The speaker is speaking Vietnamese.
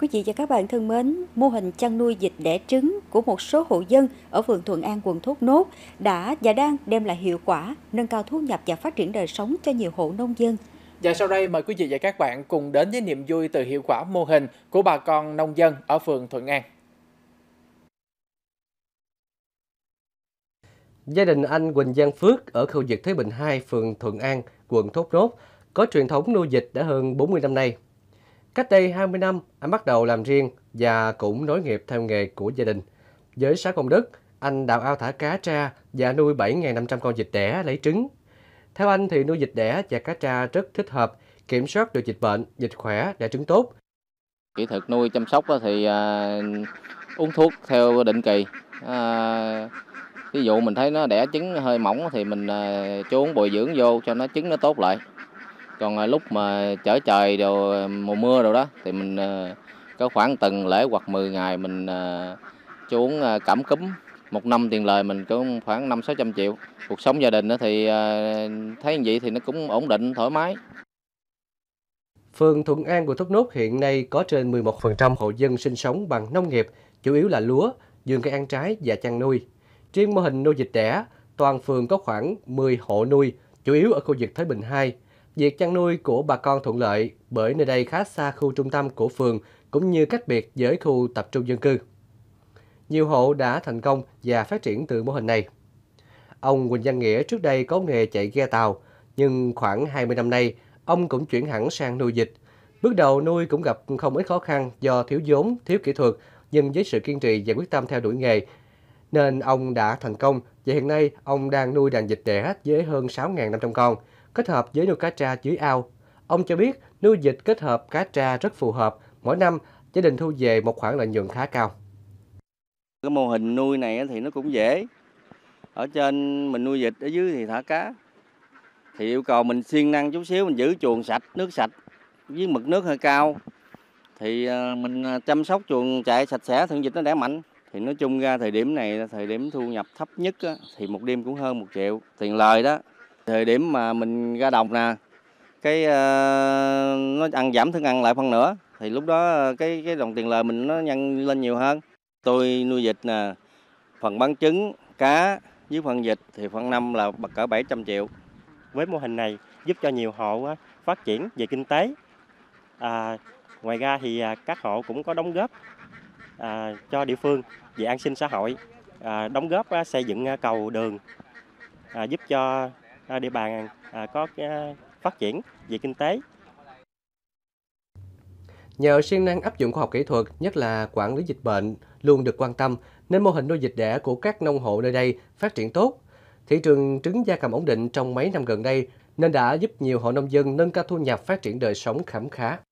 Quý vị và các bạn thân mến, mô hình chăn nuôi dịch đẻ trứng của một số hộ dân ở phường Thuận An, quận Thốt Nốt đã và đang đem lại hiệu quả, nâng cao thu nhập và phát triển đời sống cho nhiều hộ nông dân. Và sau đây mời quý vị và các bạn cùng đến với niềm vui từ hiệu quả mô hình của bà con nông dân ở phường Thuận An. Gia đình anh Quỳnh Giang Phước ở khu vực Thế Bình 2, phường Thuận An, quận Thốt Nốt có truyền thống nuôi dịch đã hơn 40 năm nay. Cách đây 20 năm, anh bắt đầu làm riêng và cũng nối nghiệp theo nghề của gia đình. Với xã công đức, anh đào ao thả cá tra và nuôi 7.500 con vịt đẻ lấy trứng. Theo anh thì nuôi vịt đẻ và cá tra rất thích hợp, kiểm soát được dịch bệnh, dịch khỏe, đẻ trứng tốt. Kỹ thuật nuôi chăm sóc thì à, uống thuốc theo định kỳ. À, ví dụ mình thấy nó đẻ trứng hơi mỏng thì mình à, cho uống bồi dưỡng vô cho nó trứng nó tốt lại còn à, lúc mà trở trời đồ mùa mưa rồi đó thì mình à, có khoảng tuần lễ hoặc 10 ngày mình à, xuống cảm cúm một năm tiền lời mình cũng khoảng năm sáu trăm triệu cuộc sống gia đình thì thấy như vậy thì nó cũng ổn định thoải mái Phường Thuận An của Thốt Nốt hiện nay có trên 11% hộ dân sinh sống bằng nông nghiệp, chủ yếu là lúa, vườn cây ăn trái và chăn nuôi. Riêng mô hình nuôi vịt đẻ, toàn phường có khoảng 10 hộ nuôi, chủ yếu ở khu vực Thới Bình 2. Việc chăn nuôi của bà con thuận lợi bởi nơi đây khá xa khu trung tâm của phường cũng như cách biệt với khu tập trung dân cư. Nhiều hộ đã thành công và phát triển từ mô hình này. Ông Quỳnh Văn Nghĩa trước đây có nghề chạy ghe tàu, nhưng khoảng 20 năm nay, ông cũng chuyển hẳn sang nuôi vịt. Bước đầu nuôi cũng gặp không ít khó khăn do thiếu vốn, thiếu kỹ thuật, nhưng với sự kiên trì và quyết tâm theo đuổi nghề, nên ông đã thành công và hiện nay ông đang nuôi đàn vịt đẻ với hơn 6.500 con – kết hợp với nuôi cá tra dưới ao. Ông cho biết nuôi vịt kết hợp cá tra rất phù hợp, mỗi năm gia đình thu về một khoản lợi nhuận khá cao. Cái mô hình nuôi này thì nó cũng dễ. Ở trên mình nuôi vịt, ở dưới thì thả cá. Thì yêu cầu mình siêng năng chút xíu, mình giữ chuồng sạch, nước sạch với mực nước hơi cao. Thì à, mình à, chăm sóc chuồng chạy sạch sẽ, thượng vịt nó đẻ mạnh thì nói chung ra thời điểm này là thời điểm thu nhập thấp nhất thì một đêm cũng hơn một triệu tiền lời đó Thời điểm mà mình ra đồng nè, cái ờ, nó ăn giảm thức ăn lại phân nữa thì lúc đó ờ, cái cái đồng tiền lời mình nó nhân lên nhiều hơn. Tôi nuôi vịt nè, phần bán trứng, cá với phần vịt thì phần năm là bật cỡ 700 triệu. Với mô hình này giúp cho nhiều hộ ờ, phát triển về kinh tế. À, ngoài ra thì à, các hộ cũng có đóng góp à, cho địa phương về an sinh xã hội, à, đóng góp xây dựng cầu đường à, giúp cho À, địa bàn à, có à, phát triển về kinh tế. Nhờ siêng năng áp dụng khoa học kỹ thuật, nhất là quản lý dịch bệnh, luôn được quan tâm, nên mô hình nuôi dịch đẻ của các nông hộ nơi đây phát triển tốt. Thị trường trứng gia cầm ổn định trong mấy năm gần đây, nên đã giúp nhiều hộ nông dân nâng cao thu nhập phát triển đời sống khám khá.